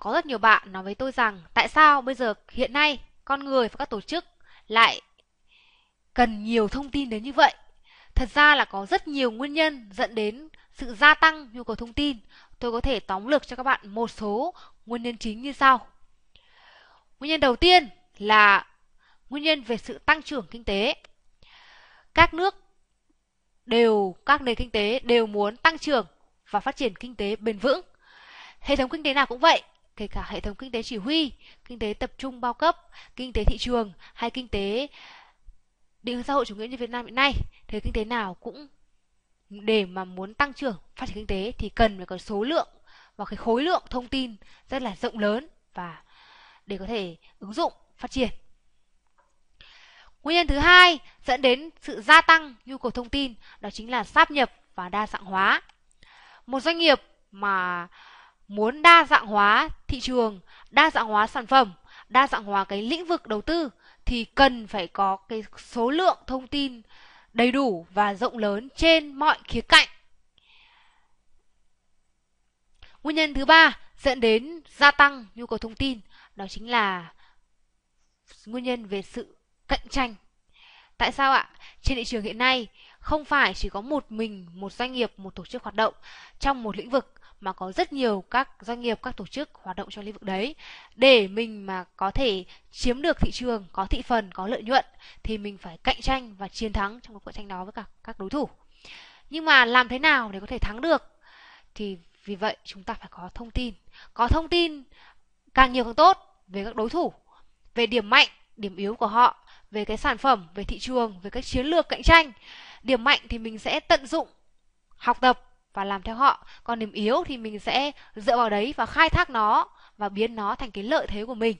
có rất nhiều bạn nói với tôi rằng tại sao bây giờ hiện nay con người và các tổ chức lại cần nhiều thông tin đến như vậy. Thật ra là có rất nhiều nguyên nhân dẫn đến sự gia tăng nhu cầu thông tin. Tôi có thể tóm lược cho các bạn một số nguyên nhân chính như sau. Nguyên nhân đầu tiên là nguyên nhân về sự tăng trưởng kinh tế. Các nước đều các nền kinh tế đều muốn tăng trưởng và phát triển kinh tế bền vững. Hệ thống kinh tế nào cũng vậy, kể cả hệ thống kinh tế chỉ huy, kinh tế tập trung bao cấp, kinh tế thị trường hay kinh tế định hướng xã hội chủ nghĩa như Việt Nam hiện nay, thế kinh tế nào cũng để mà muốn tăng trưởng phát triển kinh tế thì cần phải có số lượng và cái khối lượng thông tin rất là rộng lớn và để có thể ứng dụng phát triển Nguyên nhân thứ hai dẫn đến sự gia tăng nhu cầu thông tin đó chính là sáp nhập và đa dạng hóa. Một doanh nghiệp mà muốn đa dạng hóa thị trường, đa dạng hóa sản phẩm, đa dạng hóa cái lĩnh vực đầu tư thì cần phải có cái số lượng thông tin đầy đủ và rộng lớn trên mọi khía cạnh. Nguyên nhân thứ ba dẫn đến gia tăng nhu cầu thông tin đó chính là nguyên nhân về sự cạnh tranh. Tại sao ạ? Trên thị trường hiện nay không phải chỉ có một mình một doanh nghiệp, một tổ chức hoạt động trong một lĩnh vực mà có rất nhiều các doanh nghiệp các tổ chức hoạt động trong lĩnh vực đấy để mình mà có thể chiếm được thị trường có thị phần có lợi nhuận thì mình phải cạnh tranh và chiến thắng trong cuộc cạnh tranh đó với cả các đối thủ nhưng mà làm thế nào để có thể thắng được thì vì vậy chúng ta phải có thông tin có thông tin càng nhiều càng tốt về các đối thủ về điểm mạnh điểm yếu của họ về cái sản phẩm về thị trường về các chiến lược cạnh tranh điểm mạnh thì mình sẽ tận dụng học tập và làm theo họ còn điểm yếu thì mình sẽ dựa vào đấy và khai thác nó và biến nó thành cái lợi thế của mình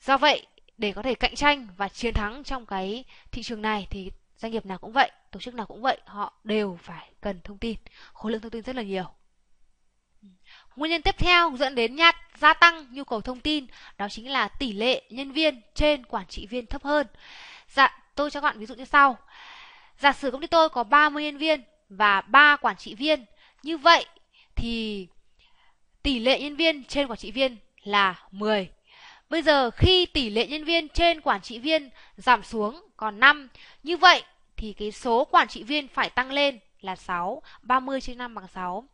do vậy để có thể cạnh tranh và chiến thắng trong cái thị trường này thì doanh nghiệp nào cũng vậy tổ chức nào cũng vậy họ đều phải cần thông tin khối lượng thông tin rất là nhiều Nguyên nhân tiếp theo dẫn đến nhát gia tăng nhu cầu thông tin đó chính là tỷ lệ nhân viên trên quản trị viên thấp hơn. Dạ, tôi cho các bạn ví dụ như sau. Giả sử công ty tôi có 30 nhân viên và 3 quản trị viên. Như vậy thì tỷ lệ nhân viên trên quản trị viên là 10. Bây giờ khi tỷ lệ nhân viên trên quản trị viên giảm xuống còn 5, như vậy thì cái số quản trị viên phải tăng lên là 6, 30 trên 5 bằng 6.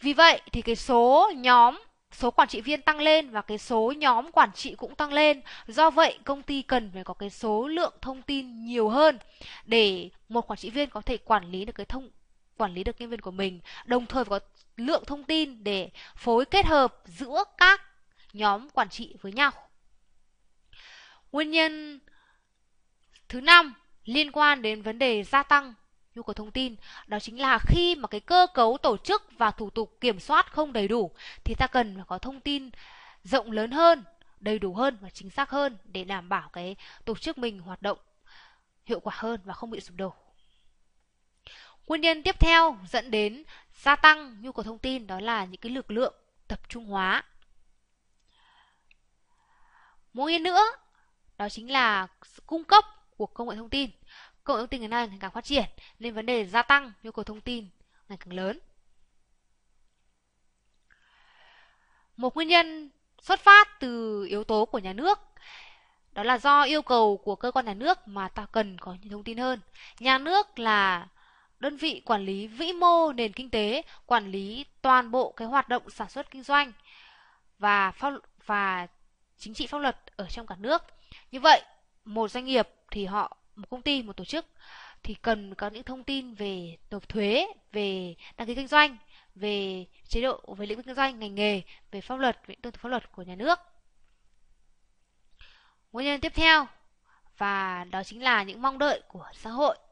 Vì vậy thì cái số nhóm số quản trị viên tăng lên và cái số nhóm quản trị cũng tăng lên. Do vậy, công ty cần phải có cái số lượng thông tin nhiều hơn để một quản trị viên có thể quản lý được cái thông quản lý được nhân viên của mình, đồng thời có lượng thông tin để phối kết hợp giữa các nhóm quản trị với nhau. Nguyên nhân thứ năm liên quan đến vấn đề gia tăng nhu cầu thông tin đó chính là khi mà cái cơ cấu tổ chức và thủ tục kiểm soát không đầy đủ thì ta cần phải có thông tin rộng lớn hơn đầy đủ hơn và chính xác hơn để đảm bảo cái tổ chức mình hoạt động hiệu quả hơn và không bị sụp đổ nguyên nhân tiếp theo dẫn đến gia tăng nhu cầu thông tin đó là những cái lực lượng tập trung hóa một nguyên nữa đó chính là cung cấp của công nghệ thông tin công nghệ thông tin ngày nay ngày càng phát triển nên vấn đề gia tăng nhu cầu thông tin ngày càng lớn. Một nguyên nhân xuất phát từ yếu tố của nhà nước đó là do yêu cầu của cơ quan nhà nước mà ta cần có những thông tin hơn. Nhà nước là đơn vị quản lý vĩ mô nền kinh tế, quản lý toàn bộ cái hoạt động sản xuất kinh doanh và pháp và chính trị pháp luật ở trong cả nước. Như vậy, một doanh nghiệp thì họ một công ty một tổ chức thì cần có những thông tin về nộp thuế về đăng ký kinh doanh về chế độ về lĩnh vực kinh doanh ngành nghề về pháp luật về tuân thủ pháp luật của nhà nước nguyên nhân tiếp theo và đó chính là những mong đợi của xã hội